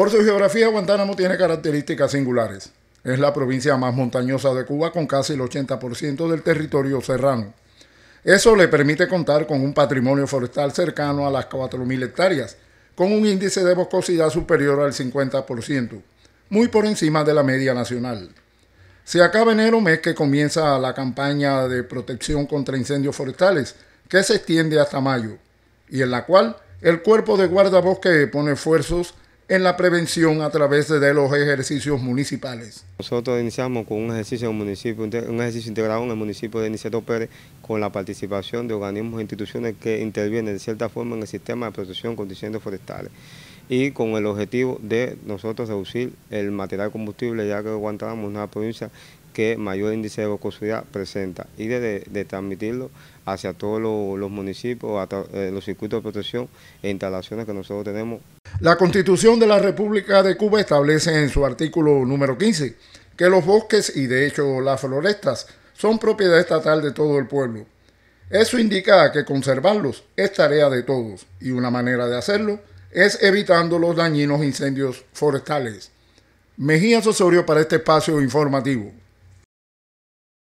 Por su geografía, Guantánamo tiene características singulares. Es la provincia más montañosa de Cuba con casi el 80% del territorio serrano. Eso le permite contar con un patrimonio forestal cercano a las 4.000 hectáreas, con un índice de boscosidad superior al 50%, muy por encima de la media nacional. Se acaba enero, mes que comienza la campaña de protección contra incendios forestales, que se extiende hasta mayo, y en la cual el Cuerpo de Guardabosque pone esfuerzos en la prevención a través de los ejercicios municipales. Nosotros iniciamos con un ejercicio, en un ejercicio integrado en el municipio de iniciato Pérez con la participación de organismos e instituciones que intervienen de cierta forma en el sistema de protección de incendios forestales y con el objetivo de nosotros reducir el material combustible, ya que aguantábamos una provincia que mayor índice de bocosidad presenta y de, transmitirlo hacia todos los, municipios, hasta eh, los circuitos de protección e instalaciones que nosotros tenemos. La Constitución de la República de Cuba establece en su artículo número 15 que los bosques y de hecho las florestas son propiedad estatal de todo el pueblo. Eso indica que conservarlos es tarea de todos y una manera de hacerlo es evitando los dañinos incendios forestales. Mejía Sosorio para este espacio informativo.